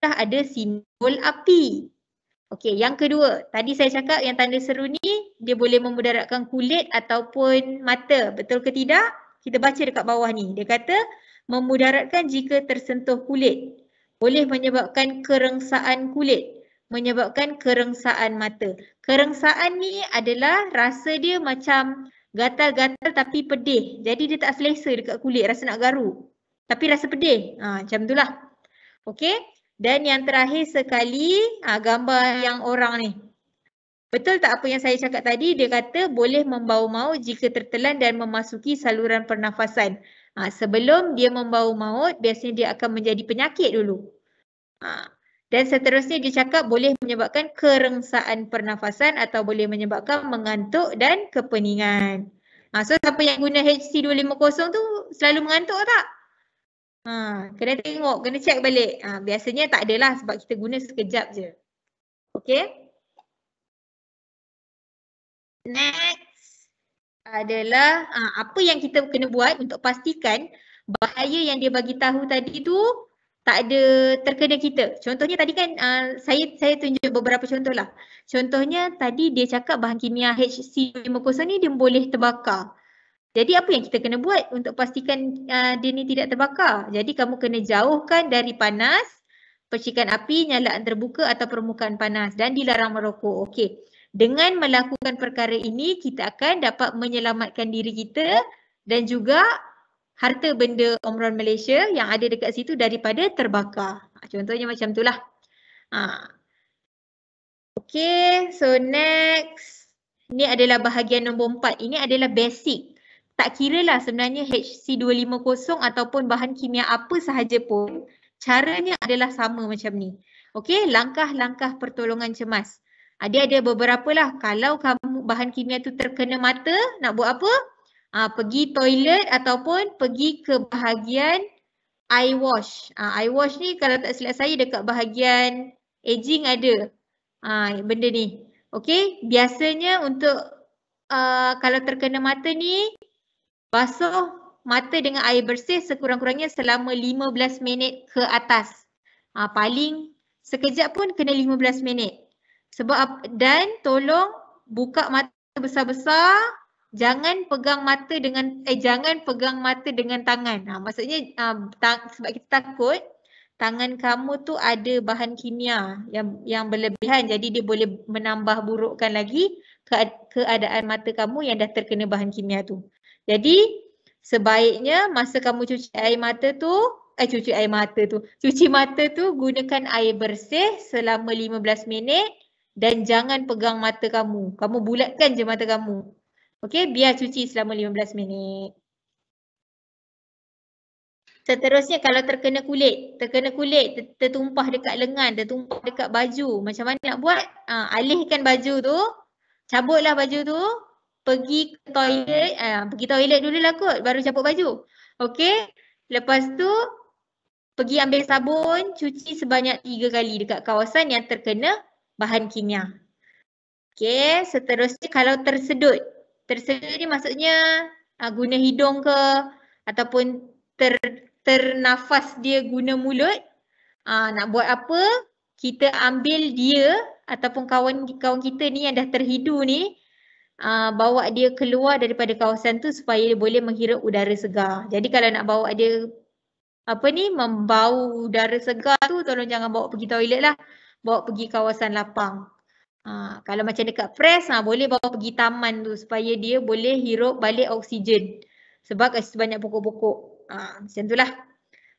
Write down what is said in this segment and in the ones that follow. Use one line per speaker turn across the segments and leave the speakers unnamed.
dah ada simbol api. Okey, yang kedua, tadi saya cakap yang tanda seru ni dia boleh memudaratkan kulit ataupun mata. Betul ke tidak? Kita baca dekat bawah ni. Dia kata memudaratkan jika tersentuh kulit. Boleh menyebabkan kerengsaan kulit, menyebabkan kerengsaan mata. Kerengsaan ni adalah rasa dia macam gatal-gatal tapi pedih. Jadi dia tak selesa dekat kulit, rasa nak garu. Tapi rasa pedih. Ha, macam itulah. Okey. Dan yang terakhir sekali ha, gambar yang orang ni. Betul tak apa yang saya cakap tadi? Dia kata boleh membau-maut jika tertelan dan memasuki saluran pernafasan. Ha, sebelum dia membau-maut, biasanya dia akan menjadi penyakit dulu. Ha, dan seterusnya dia cakap boleh menyebabkan kerengsaan pernafasan atau boleh menyebabkan mengantuk dan kepeningan. Ha, so siapa yang guna HC250 tu selalu mengantuk tak? Ha, kena tengok, kena check balik. Ha, biasanya tak adalah sebab kita guna sekejap je. Okay. Next adalah ha, apa yang kita kena buat untuk pastikan bahaya yang dia bagi tahu tadi tu tak ada terkena kita. Contohnya tadi kan uh, saya saya tunjuk beberapa contoh lah. Contohnya tadi dia cakap bahan kimia HC50 ni dia boleh terbakar. Jadi apa yang kita kena buat untuk pastikan uh, dia ni tidak terbakar? Jadi kamu kena jauhkan dari panas, percikan api, nyalaan terbuka atau permukaan panas dan dilarang merokok. Okey. Dengan melakukan perkara ini, kita akan dapat menyelamatkan diri kita dan juga harta benda Omron Malaysia yang ada dekat situ daripada terbakar. Ha, contohnya macam itulah. Ha. Okey, so next. Ini adalah bahagian nombor empat. Ini adalah basic tak kira lah sebenarnya HC250 ataupun bahan kimia apa sahaja pun, caranya adalah sama macam ni. Okey, langkah-langkah pertolongan cemas. ada ah, ada beberapa lah. Kalau kamu bahan kimia tu terkena mata, nak buat apa? Ha, pergi toilet ataupun pergi ke bahagian eye wash. Ha, eye wash ni kalau tak silap saya dekat bahagian aging ada ha, benda ni. Okey, biasanya untuk uh, kalau terkena mata ni, basuh mata dengan air bersih sekurang-kurangnya selama 15 minit ke atas. Ha, paling sekejap pun kena 15 minit. Sebab dan tolong buka mata besar-besar, jangan pegang mata dengan eh jangan pegang mata dengan tangan. Ha, maksudnya ha, ta sebab kita takut tangan kamu tu ada bahan kimia yang yang berlebihan jadi dia boleh menambah burukkan lagi ke keadaan mata kamu yang dah terkena bahan kimia tu. Jadi sebaiknya masa kamu cuci air mata tu, eh cuci air mata tu, cuci mata tu gunakan air bersih selama 15 minit dan jangan pegang mata kamu. Kamu bulatkan je mata kamu. Okey, biar cuci selama 15 minit. Seterusnya kalau terkena kulit, terkena kulit tertumpah dekat lengan, tertumpah dekat baju, macam mana nak buat? Ha, alihkan baju tu, cabutlah baju tu, pergi ke toilet, uh, pergi toilet dulu lah kot baru campur baju. Okay, lepas tu pergi ambil sabun, cuci sebanyak tiga kali dekat kawasan yang terkena bahan kimia. Okay, seterusnya kalau tersedut. Tersedut ni maksudnya uh, guna hidung ke ataupun ter, ternafas dia guna mulut. Uh, nak buat apa? Kita ambil dia ataupun kawan kawan kita ni yang dah terhidu ni aa, ah, bawa dia keluar daripada kawasan tu supaya dia boleh menghirup udara segar. Jadi kalau nak bawa dia apa ni membau udara segar tu tolong jangan bawa pergi toilet lah. Bawa pergi kawasan lapang. Ha, kalau macam dekat press ha, boleh bawa pergi taman tu supaya dia boleh hirup balik oksigen sebab kasi banyak pokok-pokok. Ha, macam tu lah.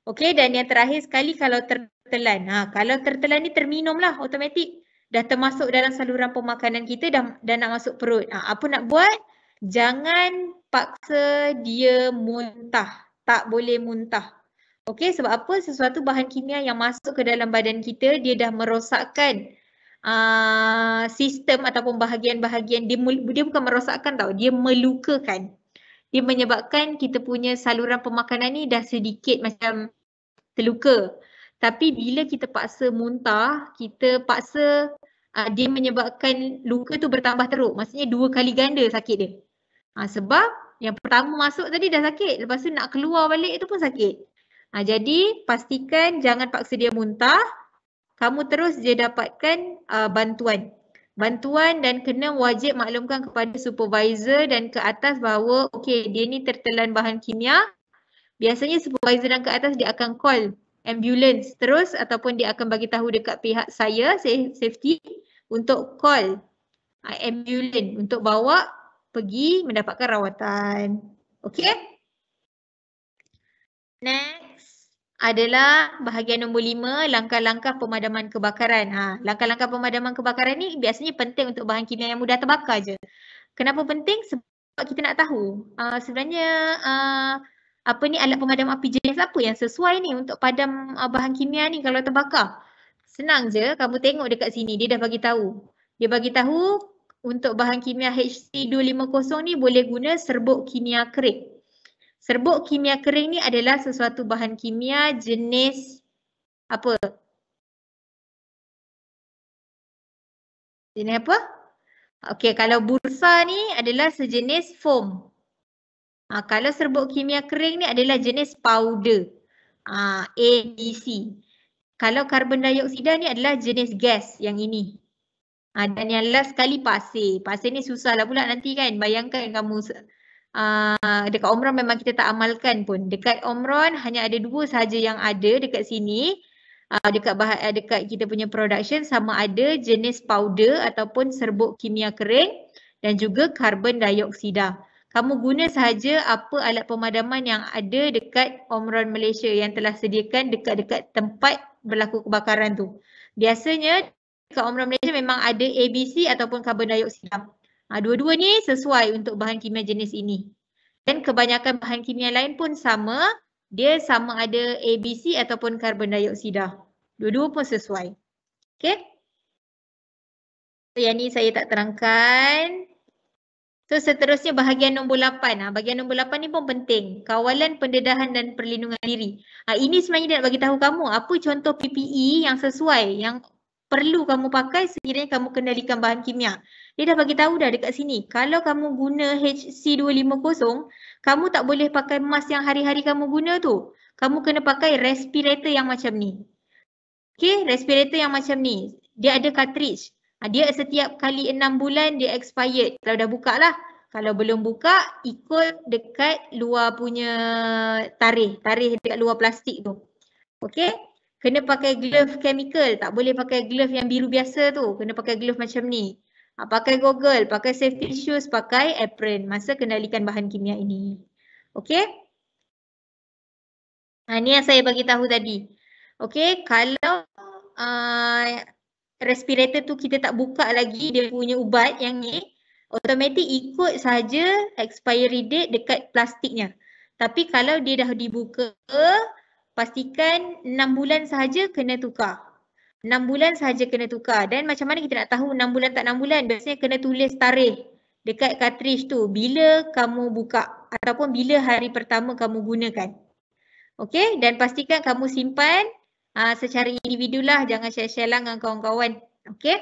Okay dan yang terakhir sekali kalau tertelan. Ha, kalau tertelan ni terminum lah automatik dah termasuk dalam saluran pemakanan kita dan dah nak masuk perut. Ha, apa nak buat? Jangan paksa dia muntah. Tak boleh muntah. Okey sebab apa? Sesuatu bahan kimia yang masuk ke dalam badan kita dia dah merosakkan uh, sistem ataupun bahagian-bahagian. Dia, dia bukan merosakkan tau. Dia melukakan. Dia menyebabkan kita punya saluran pemakanan ni dah sedikit macam terluka. Tapi bila kita paksa muntah, kita paksa uh, dia menyebabkan luka tu bertambah teruk. Maksudnya dua kali ganda sakit dia. Uh, sebab yang pertama masuk tadi dah sakit. Lepas tu nak keluar balik tu pun sakit. Uh, jadi pastikan jangan paksa dia muntah. Kamu terus dia dapatkan uh, bantuan. Bantuan dan kena wajib maklumkan kepada supervisor dan ke atas bahawa okay dia ni tertelan bahan kimia. Biasanya supervisor dan ke atas dia akan call ambulance terus ataupun dia akan bagi tahu dekat pihak saya safety untuk call uh, ambulance untuk bawa pergi mendapatkan rawatan. Okey. Next adalah bahagian nombor lima langkah-langkah pemadaman kebakaran. Ha, langkah-langkah ha, pemadaman kebakaran ni biasanya penting untuk bahan kimia yang mudah terbakar je. Kenapa penting? Sebab kita nak tahu uh, sebenarnya uh, apa ni alat pemadam api jenis apa yang sesuai ni untuk padam ah, bahan kimia ni kalau terbakar. Senang je kamu tengok dekat sini dia dah bagi tahu. Dia bagi tahu untuk bahan kimia HC250 ni boleh guna serbuk kimia kering. Serbuk kimia kering ni adalah sesuatu bahan kimia jenis apa? Jenis apa? Okey kalau bursa ni adalah sejenis foam. Ha, kalau serbuk kimia kering ni adalah jenis powder. Ha, A, B, C. Kalau karbon dioksida ni adalah jenis gas yang ini. Ha, dan yang last sekali pasir. Pasir ni susahlah pula nanti kan. Bayangkan kamu ha, dekat Omron memang kita tak amalkan pun. Dekat Omron hanya ada dua sahaja yang ada dekat sini. Uh, dekat bah eh, dekat kita punya production sama ada jenis powder ataupun serbuk kimia kering dan juga karbon dioksida kamu guna sahaja apa alat pemadaman yang ada dekat Omron Malaysia yang telah sediakan dekat-dekat tempat berlaku kebakaran tu. Biasanya dekat Omron Malaysia memang ada ABC ataupun karbon dioksida. Ha, dua-dua ni sesuai untuk bahan kimia jenis ini. Dan kebanyakan bahan kimia lain pun sama, dia sama ada ABC ataupun karbon dioksida. Dua-dua pun sesuai. Okay. So, yang ni saya tak terangkan. So seterusnya bahagian nombor 8. Ha, ah, bahagian nombor 8 ni pun penting. Kawalan pendedahan dan perlindungan diri. Ha, ini sebenarnya dia nak bagi tahu kamu apa contoh PPE yang sesuai yang perlu kamu pakai sekiranya kamu kendalikan bahan kimia. Dia dah bagi tahu dah dekat sini. Kalau kamu guna HC250, kamu tak boleh pakai mask yang hari-hari kamu guna tu. Kamu kena pakai respirator yang macam ni. Okay, respirator yang macam ni. Dia ada cartridge. Ah, dia setiap kali enam bulan dia expired. Kalau dah buka lah. Kalau belum buka, ikut dekat luar punya tarikh. Tarikh dekat luar plastik tu. Okay. Kena pakai glove chemical. Tak boleh pakai glove yang biru biasa tu. Kena pakai glove macam ni. Ha, pakai goggle, pakai safety shoes, pakai apron masa kendalikan bahan kimia ini. Okay. Ha, ah, ni yang saya bagi tahu tadi. Okay. Kalau uh, respirator tu kita tak buka lagi dia punya ubat yang ni automatik ikut saja expiry date dekat plastiknya. Tapi kalau dia dah dibuka pastikan 6 bulan saja kena tukar. 6 bulan saja kena tukar dan macam mana kita nak tahu 6 bulan tak 6 bulan biasanya kena tulis tarikh dekat cartridge tu bila kamu buka ataupun bila hari pertama kamu gunakan. Okey dan pastikan kamu simpan ha, ah, secara individu lah. Jangan share-share lah dengan kawan-kawan. Okay.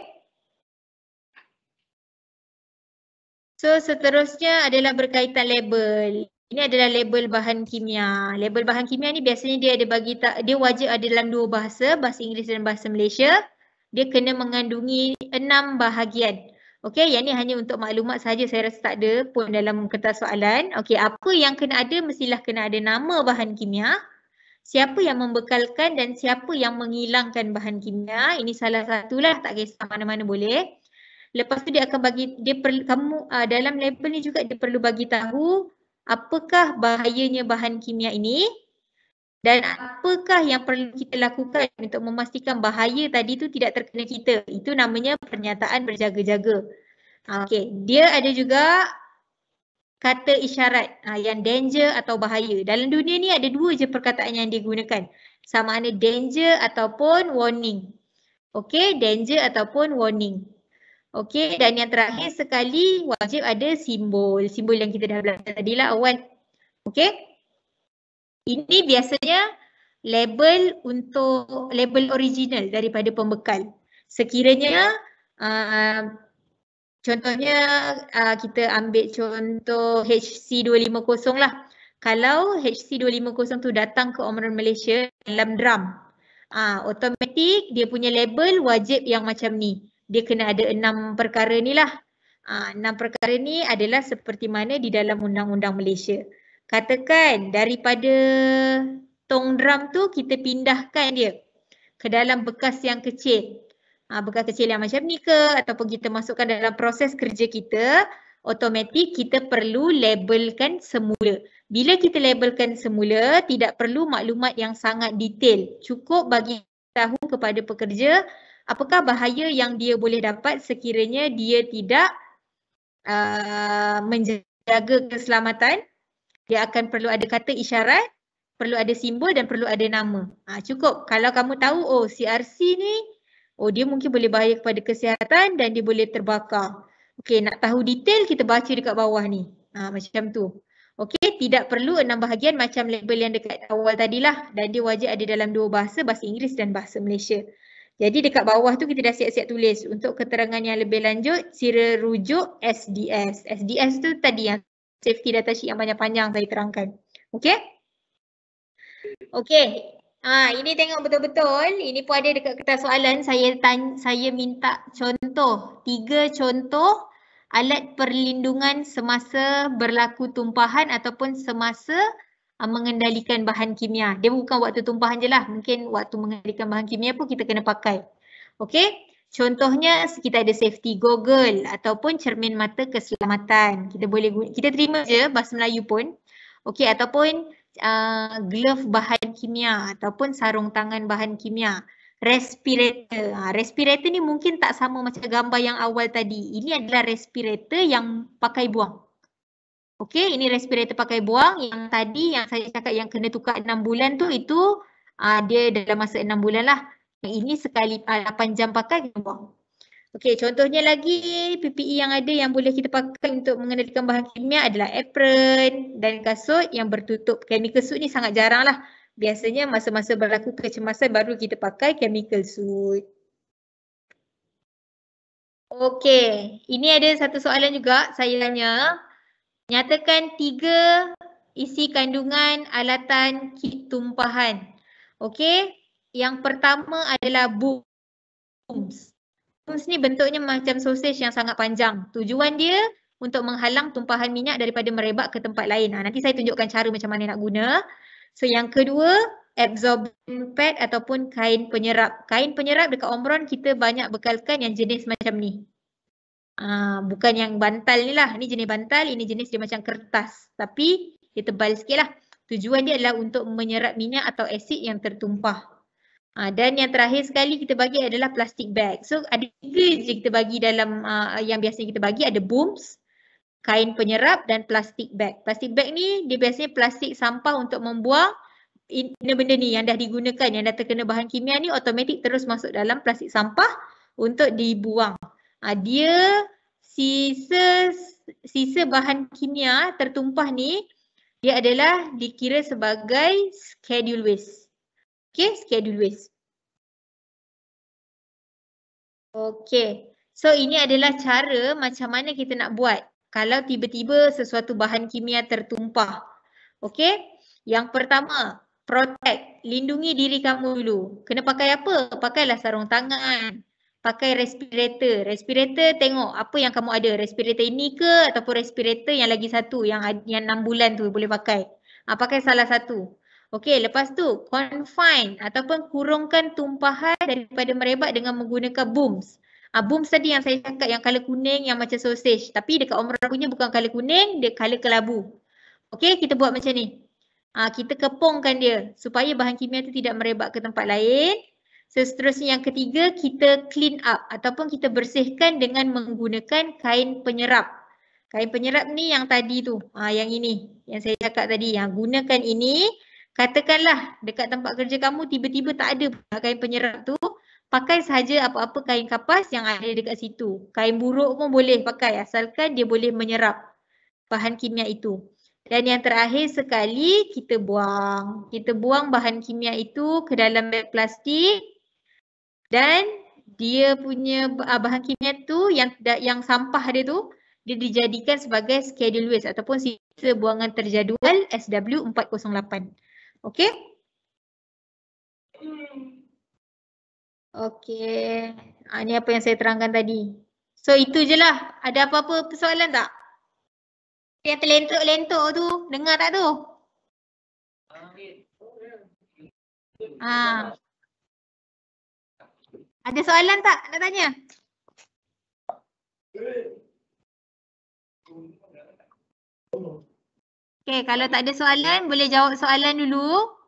So seterusnya adalah berkaitan label. Ini adalah label bahan kimia. Label bahan kimia ni biasanya dia ada bagi tak, dia wajib ada dalam dua bahasa, bahasa Inggeris dan bahasa Malaysia. Dia kena mengandungi enam bahagian. Okay. yang ni hanya untuk maklumat saja. Saya rasa tak ada pun dalam kertas soalan. Okay. apa yang kena ada mestilah kena ada nama bahan kimia siapa yang membekalkan dan siapa yang menghilangkan bahan kimia. Ini salah satulah tak kisah mana-mana boleh. Lepas tu dia akan bagi dia perlu kamu uh, dalam label ni juga dia perlu bagi tahu apakah bahayanya bahan kimia ini dan apakah yang perlu kita lakukan untuk memastikan bahaya tadi tu tidak terkena kita. Itu namanya pernyataan berjaga-jaga. Ah, okey, dia ada juga kata isyarat uh, yang danger atau bahaya. Dalam dunia ni ada dua je perkataan yang digunakan. Sama ada danger ataupun warning. Okay, danger ataupun warning. Okay, dan yang terakhir sekali wajib ada simbol. Simbol yang kita dah belajar tadi lah awal. Okay. Ini biasanya label untuk label original daripada pembekal. Sekiranya uh, Contohnya uh, kita ambil contoh HC250 lah. Kalau HC250 tu datang ke Omron Malaysia dalam drum, uh, automatik dia punya label wajib yang macam ni. Dia kena ada enam perkara ni lah. Uh, enam perkara ni adalah seperti mana di dalam undang-undang Malaysia. Katakan daripada tong drum tu kita pindahkan dia ke dalam bekas yang kecil. Ha, bekas kecil yang macam ni ke ataupun kita masukkan dalam proses kerja kita otomatik kita perlu labelkan semula. Bila kita labelkan semula tidak perlu maklumat yang sangat detail. Cukup bagi tahu kepada pekerja apakah bahaya yang dia boleh dapat sekiranya dia tidak uh, menjaga keselamatan. Dia akan perlu ada kata isyarat, perlu ada simbol dan perlu ada nama. Ha, cukup. Kalau kamu tahu oh CRC ni Oh dia mungkin boleh bahaya kepada kesihatan dan dia boleh terbakar. Okey nak tahu detail kita baca dekat bawah ni. Ha, macam tu. Okey tidak perlu enam bahagian macam label yang dekat awal tadilah dan dia wajib ada dalam dua bahasa bahasa Inggeris dan bahasa Malaysia. Jadi dekat bawah tu kita dah siap-siap tulis untuk keterangan yang lebih lanjut sila rujuk SDS. SDS tu tadi yang safety data sheet yang banyak panjang saya terangkan. Okey? Okey, Ah, ini tengok betul-betul. Ini pun ada dekat kertas soalan. Saya tanya, saya minta contoh. Tiga contoh alat perlindungan semasa berlaku tumpahan ataupun semasa ah, mengendalikan bahan kimia. Dia bukan waktu tumpahan je lah. Mungkin waktu mengendalikan bahan kimia pun kita kena pakai. Okey. Contohnya kita ada safety goggle ataupun cermin mata keselamatan. Kita boleh guna. kita terima je bahasa Melayu pun. Okey ataupun uh, glove bahan kimia ataupun sarung tangan bahan kimia. Respirator. Ha, respirator ni mungkin tak sama macam gambar yang awal tadi. Ini adalah respirator yang pakai buang. Okey, ini respirator pakai buang. Yang tadi yang saya cakap yang kena tukar enam bulan tu itu uh, dia dalam masa enam bulan lah. Ini sekali uh, 8 jam pakai kena buang. Okey, contohnya lagi PPE yang ada yang boleh kita pakai untuk mengendalikan bahan kimia adalah apron dan kasut yang bertutup. Chemical suit ni sangat jarang lah. Biasanya masa-masa berlaku kecemasan baru kita pakai chemical suit. Okey, ini ada satu soalan juga saya tanya. Nyatakan tiga isi kandungan alatan kit tumpahan. Okey, yang pertama adalah booms. Spoons ni bentuknya macam sausage yang sangat panjang. Tujuan dia untuk menghalang tumpahan minyak daripada merebak ke tempat lain. Ha, nanti saya tunjukkan cara macam mana nak guna. So yang kedua, absorbent pad ataupun kain penyerap. Kain penyerap dekat Omron kita banyak bekalkan yang jenis macam ni. Ha, bukan yang bantal ni lah. Ni jenis bantal, ini jenis dia macam kertas. Tapi dia tebal sikit lah. Tujuan dia adalah untuk menyerap minyak atau asid yang tertumpah. Ha, dan yang terakhir sekali kita bagi adalah plastik bag. So ada tiga je kita bagi dalam uh, yang biasanya kita bagi ada booms, kain penyerap dan plastik bag. Plastik bag ni dia biasanya plastik sampah untuk membuang benda-benda ni yang dah digunakan, yang dah terkena bahan kimia ni otomatik terus masuk dalam plastik sampah untuk dibuang. Uh, dia sisa sisa bahan kimia tertumpah ni dia adalah dikira sebagai schedule waste. Okay, schedule waste. Okay, So ini adalah cara macam mana kita nak buat kalau tiba-tiba sesuatu bahan kimia tertumpah. Okay? Yang pertama, protect. Lindungi diri kamu dulu. Kena pakai apa? Pakailah sarung tangan. Pakai respirator. Respirator tengok apa yang kamu ada. Respirator ini ke ataupun respirator yang lagi satu yang yang 6 bulan tu boleh pakai. Ha, pakai salah satu. Okey, lepas tu confine ataupun kurungkan tumpahan daripada merebak dengan menggunakan booms. Ah, boom tadi yang saya cakap yang color kuning yang macam sausage. Tapi dekat Omra punya bukan color kuning, dia color kelabu. Okey, kita buat macam ni. Ah, kita kepungkan dia supaya bahan kimia tu tidak merebak ke tempat lain. Seterusnya yang ketiga, kita clean up ataupun kita bersihkan dengan menggunakan kain penyerap. Kain penyerap ni yang tadi tu, ah, yang ini. Yang saya cakap tadi, yang ah, gunakan ini Katakanlah dekat tempat kerja kamu tiba-tiba tak ada kain penyerap tu, pakai sahaja apa-apa kain kapas yang ada dekat situ. Kain buruk pun boleh pakai asalkan dia boleh menyerap bahan kimia itu. Dan yang terakhir sekali kita buang. Kita buang bahan kimia itu ke dalam beg plastik dan dia punya ah, bahan kimia tu yang yang sampah dia tu dia dijadikan sebagai schedule waste ataupun sisa buangan terjadual SW408. Okay, okay. Ini ah, apa yang saya terangkan tadi. So itu je lah. Ada apa-apa persoalan tak? Yang terlentuk-lentuk tu. Dengar tak tu? Ha. Ada soalan tak nak tanya? Oh. Okay, kalau tak ada soalan, boleh jawab soalan dulu.